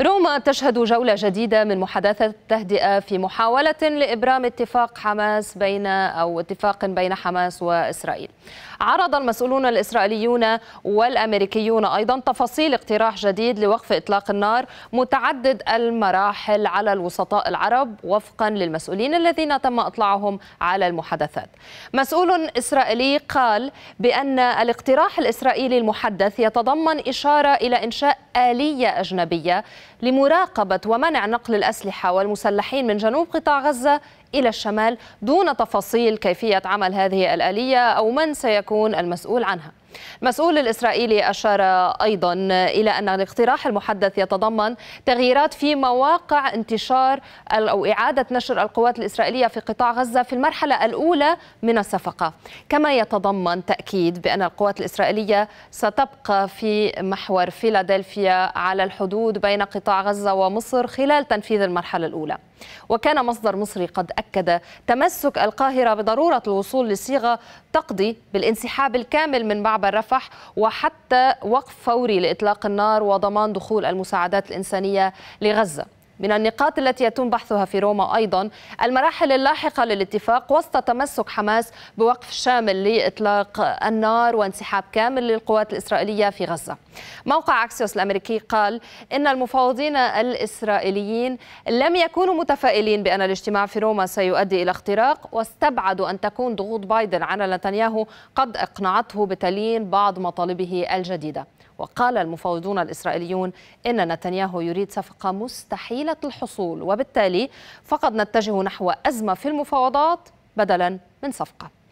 روما تشهد جولة جديدة من محادثة تهدئة في محاولة لإبرام اتفاق حماس بين أو اتفاق بين حماس وإسرائيل. عرض المسؤولون الإسرائيليون والأمريكيون أيضا تفاصيل اقتراح جديد لوقف إطلاق النار متعدد المراحل على الوسطاء العرب وفقا للمسؤولين الذين تم إطلاعهم على المحادثات. مسؤول إسرائيلي قال بأن الاقتراح الإسرائيلي المحدث يتضمن إشارة إلى إنشاء آلية أجنبية لمراقبة ومنع نقل الأسلحة والمسلحين من جنوب قطاع غزة إلى الشمال دون تفاصيل كيفية عمل هذه الآلية أو من سيكون المسؤول عنها المسؤول الإسرائيلي أشار أيضا إلى أن الاقتراح المحدث يتضمن تغييرات في مواقع انتشار أو إعادة نشر القوات الإسرائيلية في قطاع غزة في المرحلة الأولى من الصفقة كما يتضمن تأكيد بأن القوات الإسرائيلية ستبقى في محور فيلادلفيا على الحدود بين قطاع غزة ومصر خلال تنفيذ المرحلة الأولى وكان مصدر مصري قد أكد أكد تمسك القاهرة بضرورة الوصول لصيغة تقضي بالانسحاب الكامل من معبر رفح وحتى وقف فوري لإطلاق النار وضمان دخول المساعدات الإنسانية لغزة من النقاط التي يتم بحثها في روما أيضا المراحل اللاحقة للاتفاق وسط تمسك حماس بوقف شامل لإطلاق النار وانسحاب كامل للقوات الإسرائيلية في غزة موقع اكسيوس الأمريكي قال إن المفاوضين الإسرائيليين لم يكونوا متفائلين بأن الاجتماع في روما سيؤدي إلى اختراق واستبعدوا أن تكون ضغوط بايدن على نتنياهو قد أقنعته بتليين بعض مطالبه الجديدة وقال المفاوضون الإسرائيليون إن نتنياهو يريد صفقة مستحيلة الحصول وبالتالي فقد نتجه نحو أزمة في المفاوضات بدلا من صفقة